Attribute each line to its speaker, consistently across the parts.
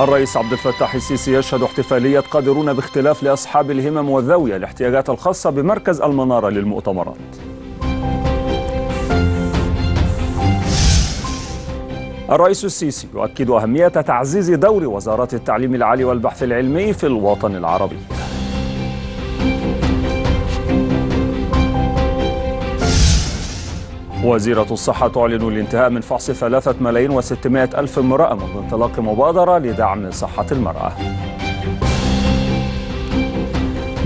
Speaker 1: الرئيس عبد الفتاح السيسي يشهد احتفالية قادرون باختلاف لأصحاب الهمم والذوية الاحتياجات الخاصة بمركز المنارة للمؤتمرات الرئيس السيسي يؤكد أهمية تعزيز دور وزارات التعليم العالي والبحث العلمي في الوطن العربي وزيرة الصحة تعلن الانتهاء من فحص ثلاثة ملايين وستمائة ألف امرأة منذ انطلاق مبادرة لدعم صحة المرأة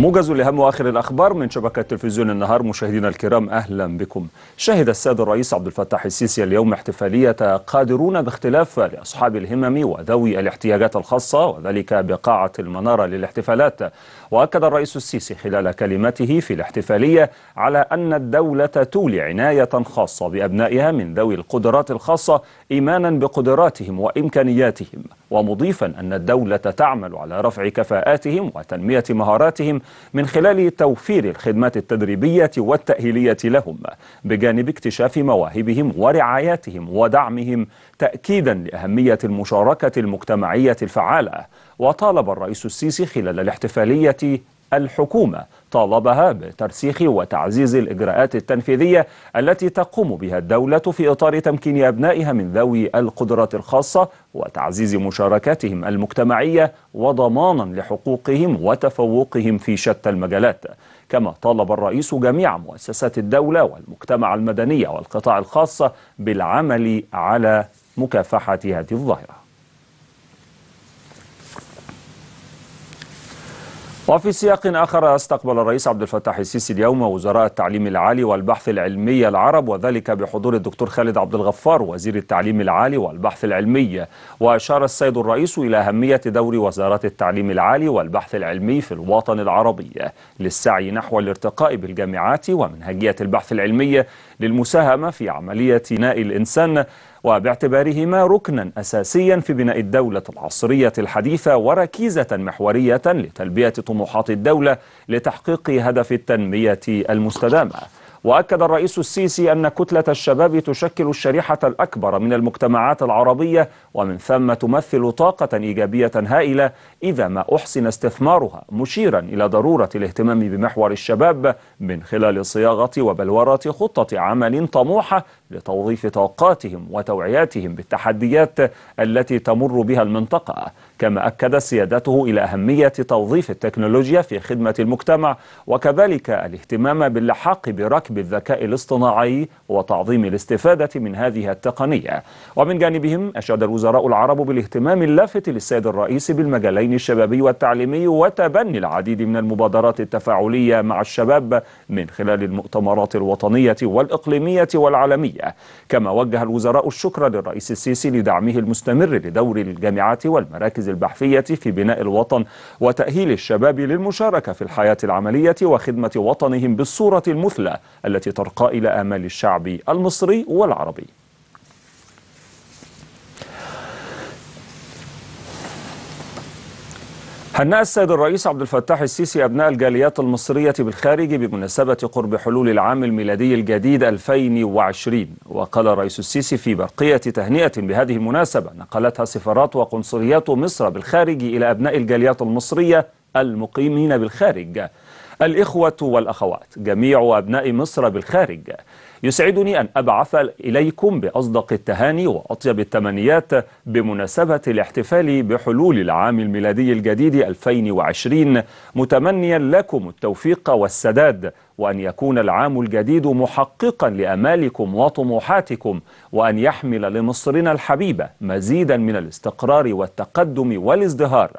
Speaker 1: موجز لأهم وآخر الأخبار من شبكة تلفزيون النهار مشاهدينا الكرام أهلا بكم شهد السيد الرئيس عبد الفتاح السيسي اليوم احتفالية قادرون باختلاف لأصحاب الهمم وذوي الاحتياجات الخاصة وذلك بقاعة المنارة للاحتفالات وأكد الرئيس السيسي خلال كلمته في الاحتفالية على أن الدولة تولي عناية خاصة بأبنائها من ذوي القدرات الخاصة إيمانا بقدراتهم وإمكانياتهم ومضيفا أن الدولة تعمل على رفع كفاءاتهم وتنمية مهاراتهم من خلال توفير الخدمات التدريبية والتأهيلية لهم بجانب اكتشاف مواهبهم ورعاياتهم ودعمهم تأكيدا لأهمية المشاركة المجتمعية الفعالة وطالب الرئيس السيسي خلال الاحتفالية الحكومة طالبها بترسيخ وتعزيز الإجراءات التنفيذية التي تقوم بها الدولة في إطار تمكين أبنائها من ذوي القدرات الخاصة وتعزيز مشاركاتهم المجتمعية وضمانا لحقوقهم وتفوقهم في شتى المجالات كما طالب الرئيس جميع مؤسسات الدولة والمجتمع المدني والقطاع الخاص بالعمل على مكافحة هذه الظاهرة وفي سياق آخر استقبل الرئيس عبد الفتاح السيسي اليوم وزراء التعليم العالي والبحث العلمي العرب وذلك بحضور الدكتور خالد عبد الغفار وزير التعليم العالي والبحث العلمي وأشار السيد الرئيس إلى أهمية دور وزارة التعليم العالي والبحث العلمي في الوطن العربي للسعي نحو الارتقاء بالجامعات ومنهجية البحث العلمي للمساهمة في عملية بناء الإنسان وباعتبارهما ركنا أساسيا في بناء الدولة العصرية الحديثة وركيزة محورية لتلبية طموحات طموحات الدولة لتحقيق هدف التنمية المستدامة وأكد الرئيس السيسي أن كتلة الشباب تشكل الشريحة الأكبر من المجتمعات العربية ومن ثم تمثل طاقة إيجابية هائلة إذا ما أحسن استثمارها مشيرا إلى ضرورة الاهتمام بمحور الشباب من خلال صياغة وبلورة خطة عمل طموحة لتوظيف طاقاتهم وتوعياتهم بالتحديات التي تمر بها المنطقة كما أكد سيادته إلى أهمية توظيف التكنولوجيا في خدمة المجتمع وكذلك الاهتمام باللحاق بركب بالذكاء الاصطناعي وتعظيم الاستفادة من هذه التقنية ومن جانبهم أشاد الوزراء العرب بالاهتمام اللافت للسيد الرئيس بالمجالين الشبابي والتعليمي وتبني العديد من المبادرات التفاعلية مع الشباب من خلال المؤتمرات الوطنية والإقليمية والعالمية كما وجه الوزراء الشكر للرئيس السيسي لدعمه المستمر لدور الجامعات والمراكز البحثية في بناء الوطن وتأهيل الشباب للمشاركة في الحياة العملية وخدمة وطنهم بالصورة المثلى التي ترقى إلى آمال الشعب المصري والعربي هنأ السيد الرئيس عبد الفتاح السيسي أبناء الجاليات المصرية بالخارج بمناسبة قرب حلول العام الميلادي الجديد 2020 وقال الرئيس السيسي في برقية تهنئة بهذه المناسبة نقلتها سفارات وقنصليات مصر بالخارج إلى أبناء الجاليات المصرية المقيمين بالخارج الإخوة والأخوات جميع أبناء مصر بالخارج يسعدني أن أبعث إليكم بأصدق التهاني وأطيب التمنيات بمناسبة الاحتفال بحلول العام الميلادي الجديد 2020 متمنيا لكم التوفيق والسداد وأن يكون العام الجديد محققا لأمالكم وطموحاتكم وأن يحمل لمصرنا الحبيبة مزيدا من الاستقرار والتقدم والازدهار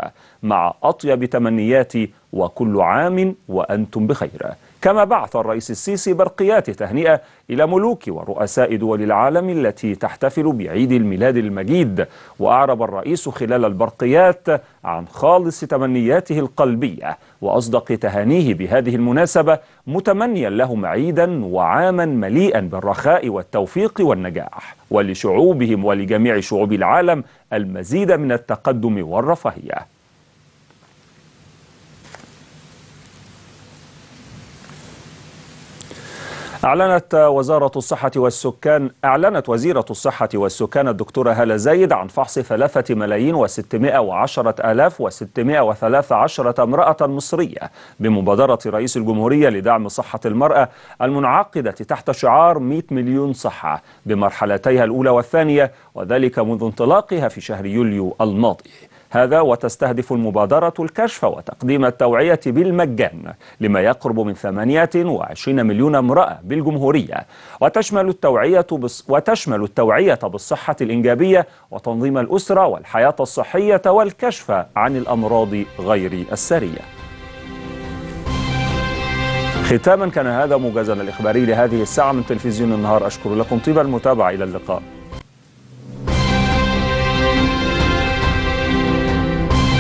Speaker 1: مع أطيب تمنياتي وكل عام وأنتم بخير كما بعث الرئيس السيسي برقيات تهنئة إلى ملوك ورؤساء دول العالم التي تحتفل بعيد الميلاد المجيد وأعرب الرئيس خلال البرقيات عن خالص تمنياته القلبية وأصدق تهانيه بهذه المناسبة متمنيا لهم عيدا وعاما مليئا بالرخاء والتوفيق والنجاح ولشعوبهم ولجميع شعوب العالم المزيد من التقدم والرفاهية أعلنت وزارة الصحة والسكان أعلنت وزيرة الصحة والسكان الدكتورة هالة زايد عن فحص ثلاثة ملايين وستمائة وعشرة آلاف وستمائة وثلاثة عشرة امرأة مصرية بمبادرة رئيس الجمهورية لدعم صحة المرأة المنعقدة تحت شعار 100 مليون صحة بمرحلتيها الأولى والثانية وذلك منذ انطلاقها في شهر يوليو الماضي هذا وتستهدف المبادرة الكشف وتقديم التوعية بالمجان لما يقرب من 28 مليون امرأة بالجمهورية وتشمل التوعية بص وتشمل التوعية بالصحة الإنجابية وتنظيم الأسرة والحياة الصحية والكشف عن الأمراض غير السارية ختاما كان هذا موجزنا الإخباري لهذه الساعة من تلفزيون النهار أشكر لكم طيب المتابعة إلى اللقاء